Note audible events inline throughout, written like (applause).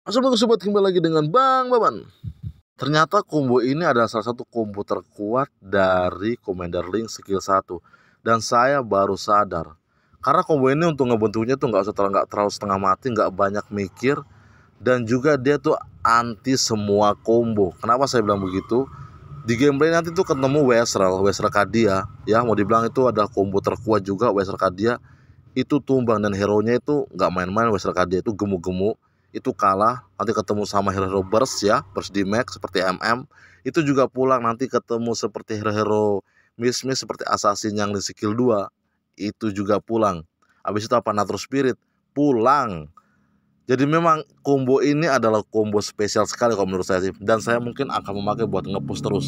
Assalamualaikum sobat kembali lagi dengan Bang Baban. Ternyata combo ini adalah salah satu combo terkuat dari Commander Link skill 1 dan saya baru sadar. Karena combo ini untuk ngebentuknya tuh gak usah terlalu gak terlalu setengah mati, Gak banyak mikir dan juga dia tuh anti semua combo. Kenapa saya bilang begitu? Di gameplay nanti tuh ketemu Wesrel, Wesrel Kadia ya mau dibilang itu ada combo terkuat juga Wesrel Kadia itu tumbang dan hero nya itu gak main-main Wesrel Kadia itu gemuk-gemuk itu kalah nanti ketemu sama hero-hero burst ya burst di max seperti mm itu juga pulang nanti ketemu seperti hero-hero miss miss seperti assassin yang di skill 2 itu juga pulang habis itu apa natural spirit pulang jadi memang combo ini adalah combo spesial sekali kalau menurut saya sih dan saya mungkin akan memakai buat ngepush terus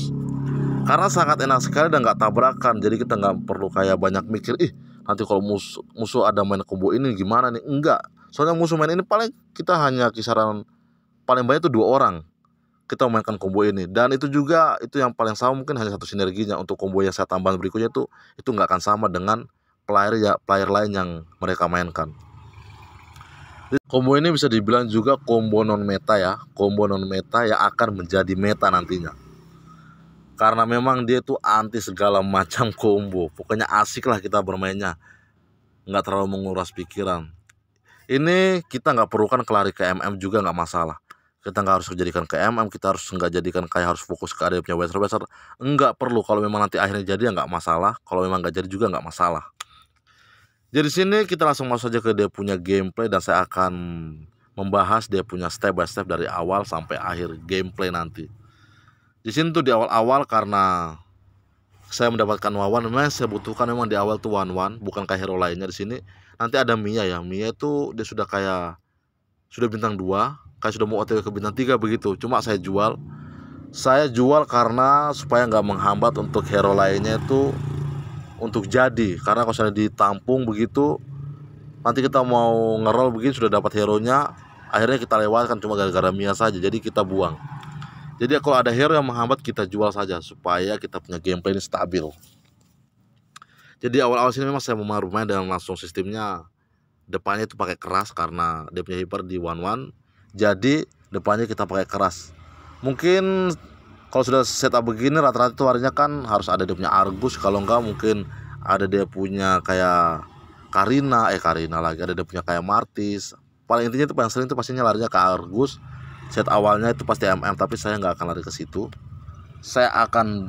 karena sangat enak sekali dan nggak tabrakan jadi kita nggak perlu kayak banyak mikir ih nanti kalau musuh, musuh ada main combo ini gimana nih enggak soalnya musuh main ini paling kita hanya kisaran paling banyak itu dua orang kita memainkan combo ini dan itu juga itu yang paling sama mungkin hanya satu sinerginya untuk combo yang saya tambahan berikutnya itu itu nggak akan sama dengan player ya player lain yang mereka mainkan combo ini bisa dibilang juga combo non meta ya combo non meta yang akan menjadi meta nantinya karena memang dia tuh anti segala macam (laughs) combo pokoknya asik lah kita bermainnya nggak terlalu menguras pikiran ini kita nggak perlukan kelari ke MM juga nggak masalah kita nggak harus jadikan ke MM kita harus nggak jadikan kayak harus fokus ke adanya punya western western nggak perlu kalau memang nanti akhirnya jadi ya nggak masalah kalau memang nggak jadi juga nggak masalah jadi sini kita langsung masuk aja ke dia punya gameplay dan saya akan membahas dia punya step by step dari awal sampai akhir gameplay nanti di sini tuh di awal-awal karena saya mendapatkan wawan memang saya butuhkan memang di awal tuh wan-wan bukan kayak hero lainnya di sini nanti ada Mia ya Mia itu dia sudah kayak sudah bintang 2 kayak sudah mau OTW ke bintang 3 begitu cuma saya jual saya jual karena supaya nggak menghambat untuk hero lainnya itu untuk jadi karena kalau saya ditampung begitu nanti kita mau ngerol begini sudah dapat hero nya akhirnya kita lewatkan cuma gara-gara Mia saja jadi kita buang jadi kalau ada hero yang menghambat kita jual saja supaya kita punya gameplay ini stabil. Jadi awal-awal sini memang saya mau bermain dengan langsung sistemnya depannya itu pakai keras karena dia punya hyper di one one. Jadi depannya kita pakai keras. Mungkin kalau sudah setup begini rata-rata itu harinya kan harus ada dia punya Argus kalau enggak mungkin ada dia punya kayak Karina eh Karina lagi ada dia punya kayak Martis. Paling intinya itu paling sering itu pastinya larinya ke Argus set awalnya itu pasti MM tapi saya nggak akan lari ke situ saya akan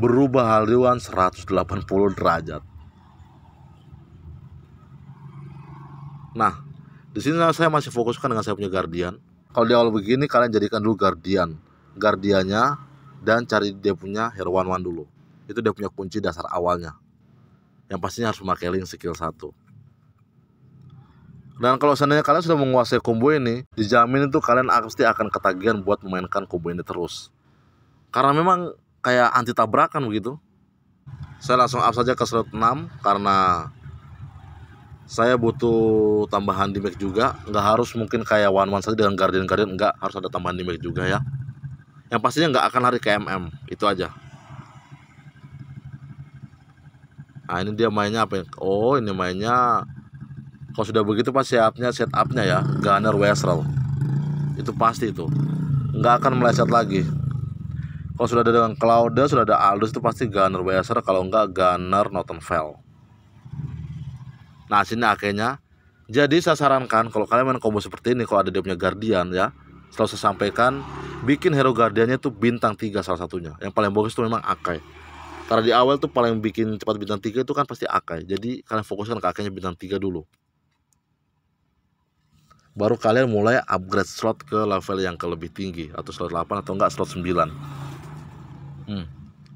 berubah haluan 180 derajat nah di sini saya masih fokuskan dengan saya punya guardian kalau di awal begini kalian jadikan dulu guardian guardiannya dan cari dia punya hero one dulu itu dia punya kunci dasar awalnya yang pastinya harus memakai link skill 1 dan kalau seandainya kalian sudah menguasai combo ini, dijamin itu kalian pasti akan ketagihan buat memainkan combo ini terus. Karena memang kayak anti tabrakan begitu. Saya langsung up saja ke slot 6 karena saya butuh tambahan di juga nggak harus mungkin kayak one one saja dengan guardian guardian nggak harus ada tambahan di juga ya yang pastinya nggak akan lari ke mm itu aja nah ini dia mainnya apa ya? oh ini mainnya kalau sudah begitu pas siapnya set upnya ya Gunner Westrel itu pasti itu nggak akan meleset lagi kalau sudah ada dengan Claude sudah ada Aldus itu pasti Gunner Westrel kalau nggak Gunner Nottenfell nah sini akhirnya jadi saya sarankan kalau kalian main combo seperti ini kalau ada dia punya Guardian ya selalu saya sampaikan bikin hero guardiannya itu bintang 3 salah satunya yang paling bagus itu memang Akai karena di awal tuh paling bikin cepat bintang 3 itu kan pasti Akai jadi kalian fokuskan ke Akainya bintang 3 dulu baru kalian mulai upgrade slot ke level yang ke lebih tinggi atau slot 8 atau enggak slot 9 hmm,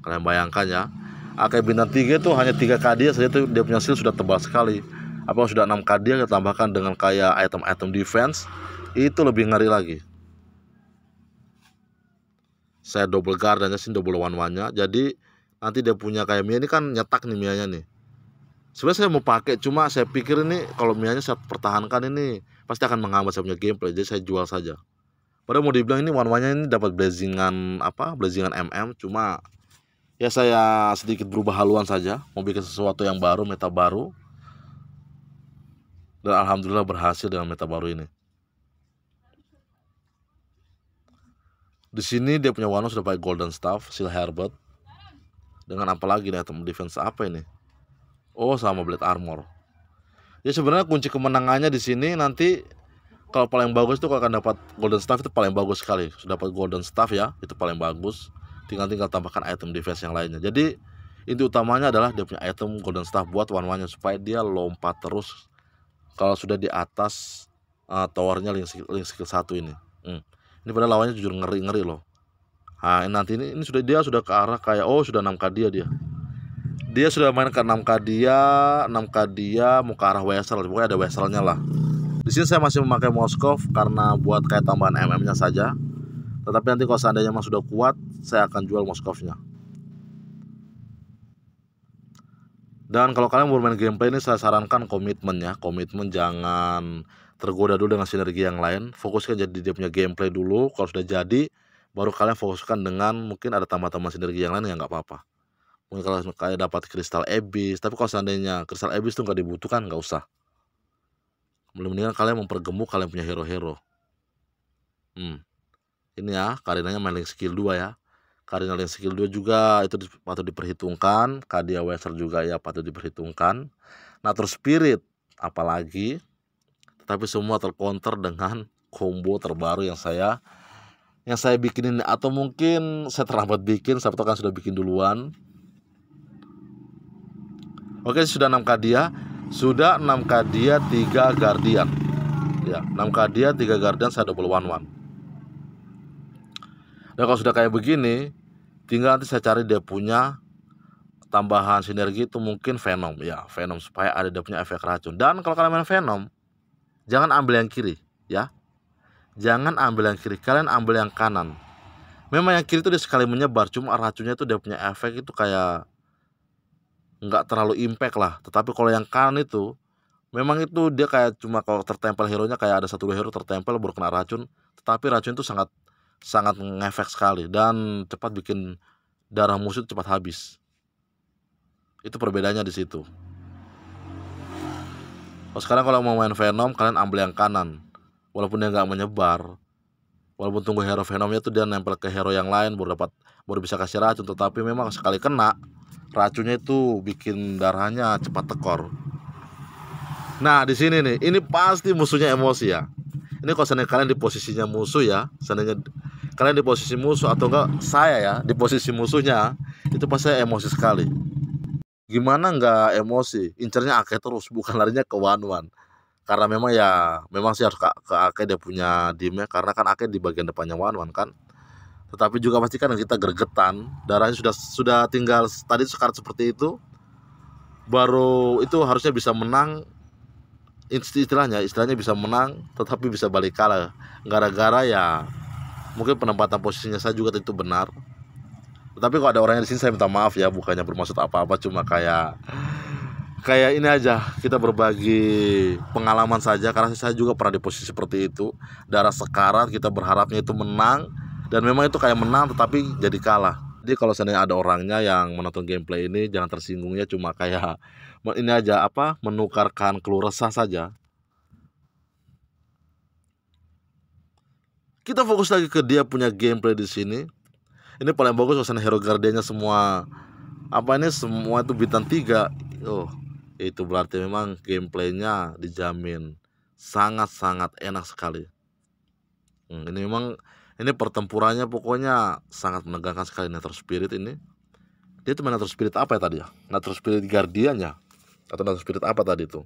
kalian bayangkan ya AK bintang 3 itu hanya 3 KD saja itu dia punya skill sudah tebal sekali apa sudah 6 yang ditambahkan dengan kayak item-item defense itu lebih ngeri lagi saya double guard dan sih double one one nya jadi nanti dia punya kayak Mia ini kan nyetak nih Mia nya nih sebenarnya saya mau pakai cuma saya pikir ini kalau Mia nya saya pertahankan ini pasti akan menghambat saya punya gameplay jadi saya jual saja padahal mau dibilang ini warnanya ini dapat blazingan apa blazingan mm cuma ya saya sedikit berubah haluan saja mau bikin sesuatu yang baru meta baru dan alhamdulillah berhasil dengan meta baru ini di sini dia punya warna sudah pakai Golden Staff Seal Herbert dengan apa lagi nih item defense apa ini oh sama Blade Armor ya sebenarnya kunci kemenangannya di sini nanti kalau paling bagus itu kalau akan dapat golden staff itu paling bagus sekali. Sudah dapat golden staff ya, itu paling bagus. Tinggal tinggal tambahkan item defense yang lainnya. Jadi inti utamanya adalah dia punya item golden staff buat warnanya supaya dia lompat terus kalau sudah di atas uh, towernya link, link skill 1 ini. Hmm. Ini pada lawannya jujur ngeri-ngeri loh. Nah, nanti ini, ini sudah dia sudah ke arah kayak oh sudah 6k dia dia dia sudah main ke 6K dia 6K dia mau ke arah Wesel pokoknya ada Weselnya lah di sini saya masih memakai Moskov karena buat kayak tambahan MM nya saja tetapi nanti kalau seandainya memang sudah kuat saya akan jual Moskovnya dan kalau kalian mau main gameplay ini saya sarankan komitmen ya komitmen jangan tergoda dulu dengan sinergi yang lain fokuskan jadi dia punya gameplay dulu kalau sudah jadi baru kalian fokuskan dengan mungkin ada tambah-tambah sinergi yang lain ya nggak apa-apa kalau kayak dapat kristal ebis tapi kalau seandainya kristal ebis tuh nggak dibutuhkan nggak usah mendingan kalian mempergemuk kalian punya hero-hero hmm. ini ya karinanya main skill 2 ya Karina link skill 2 juga itu patut diperhitungkan Kadia Weser juga ya patut diperhitungkan Nah terus Spirit apalagi tetapi semua terkonter dengan combo terbaru yang saya yang saya bikinin atau mungkin saya terlambat bikin saya tahu kan sudah bikin duluan Oke, sudah 6 Kadia, sudah 6 Kadia 3 Guardian. Ya, 6 Kadia 3 Guardian saya double one one. Nah, kalau sudah kayak begini, tinggal nanti saya cari dia punya tambahan sinergi itu mungkin Venom ya, Venom supaya ada dia punya efek racun. Dan kalau kalian main Venom, jangan ambil yang kiri ya. Jangan ambil yang kiri, kalian ambil yang kanan. Memang yang kiri itu dia sekali menyebar, cuma racunnya itu dia punya efek itu kayak nggak terlalu impact lah tetapi kalau yang kanan itu memang itu dia kayak cuma kalau tertempel hero nya kayak ada satu dua hero tertempel baru kena racun tetapi racun itu sangat sangat ngefek sekali dan cepat bikin darah musuh cepat habis itu perbedaannya di situ kalau sekarang kalau mau main Venom kalian ambil yang kanan walaupun dia nggak menyebar walaupun tunggu hero Venomnya tuh dia nempel ke hero yang lain baru dapat baru bisa kasih racun tetapi memang sekali kena racunnya itu bikin darahnya cepat tekor. Nah, di sini nih, ini pasti musuhnya emosi ya. Ini kalau seandainya kalian di posisinya musuh ya, seandainya kalian di posisi musuh atau enggak saya ya, di posisi musuhnya, itu pasti emosi sekali. Gimana enggak emosi? Incernya Ake terus, bukan larinya ke wanwan. Wan. Karena memang ya, memang sih harus ke, ke Ake dia punya dimnya, karena kan Ake di bagian depannya Wan Wan kan tetapi juga pastikan kita gergetan darahnya sudah sudah tinggal tadi sekarat seperti itu baru itu harusnya bisa menang istilahnya istilahnya bisa menang tetapi bisa balik kalah gara-gara ya mungkin penempatan posisinya saya juga itu benar tapi kalau ada orang yang di sini saya minta maaf ya bukannya bermaksud apa-apa cuma kayak kayak ini aja kita berbagi pengalaman saja karena saya juga pernah di posisi seperti itu darah sekarat kita berharapnya itu menang dan memang itu kayak menang tetapi jadi kalah jadi kalau seandainya ada orangnya yang menonton gameplay ini jangan tersinggungnya cuma kayak (laughs) ini aja apa menukarkan keluh resah saja kita fokus lagi ke dia punya gameplay di sini ini paling bagus suasana hero gardennya semua apa ini semua itu bintang tiga oh itu berarti memang gameplaynya dijamin sangat sangat enak sekali hmm, ini memang ini pertempurannya pokoknya sangat menegangkan sekali Nether Spirit ini dia itu Nether Spirit apa ya tadi ya Nether Spirit Guardian ya atau Nether Spirit apa tadi itu?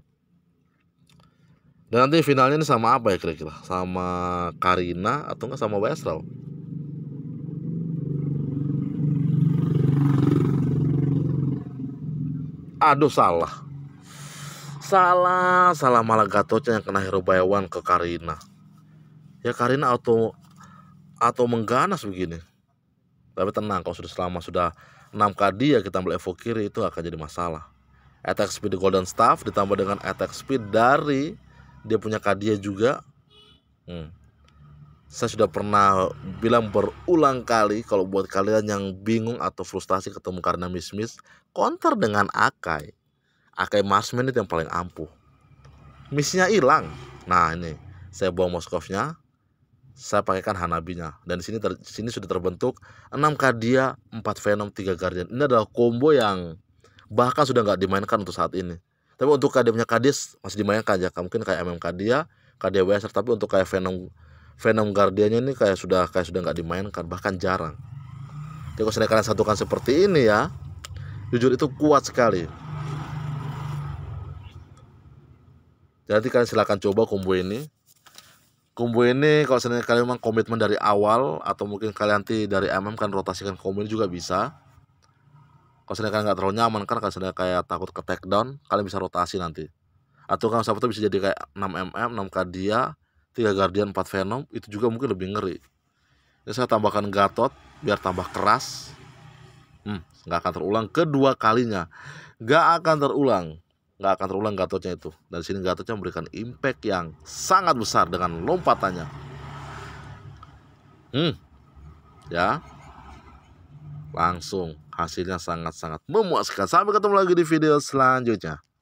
dan nanti finalnya ini sama apa ya kira-kira sama Karina atau enggak sama Westral aduh salah salah salah malah Gatotnya yang kena hero by ke Karina ya Karina auto atau mengganas begini. Tapi tenang, kalau sudah selama sudah 6 kadi ya kita ambil evo kiri itu akan jadi masalah. Attack speed di Golden Staff ditambah dengan attack speed dari dia punya kadia juga. Hmm. Saya sudah pernah bilang berulang kali kalau buat kalian yang bingung atau frustasi ketemu karena miss-miss, counter dengan Akai. Akai Marsman itu yang paling ampuh. Missnya hilang. Nah ini, saya buang Moskovnya, saya pakaikan hanabinya dan di sini ter, sini sudah terbentuk 6 kadia 4 venom 3 guardian ini adalah combo yang bahkan sudah nggak dimainkan untuk saat ini tapi untuk kadia punya kadis masih dimainkan ya mungkin kayak mm kadia kadia weser tapi untuk kayak venom venom guardiannya ini kayak sudah kayak sudah nggak dimainkan bahkan jarang jadi kalau saya kalian satukan seperti ini ya jujur itu kuat sekali jadi kalian silahkan coba combo ini Kumbu ini kalau sebenarnya kalian memang komitmen dari awal atau mungkin kalian nanti dari MM kan rotasikan kombo ini juga bisa. Kalau sebenarnya kalian nggak terlalu nyaman kan kalau sebenarnya kayak takut ke take down, kalian bisa rotasi nanti. Atau kan siapa tuh bisa jadi kayak 6 MM, 6 Kadia, 3 Guardian, 4 Venom, itu juga mungkin lebih ngeri. Ini saya tambahkan Gatot biar tambah keras. Hmm, nggak akan terulang kedua kalinya. Nggak akan terulang nggak akan terulang Gatotnya itu. Dan sini Gatotnya memberikan impact yang sangat besar dengan lompatannya. Hmm, ya, langsung hasilnya sangat-sangat memuaskan. Sampai ketemu lagi di video selanjutnya.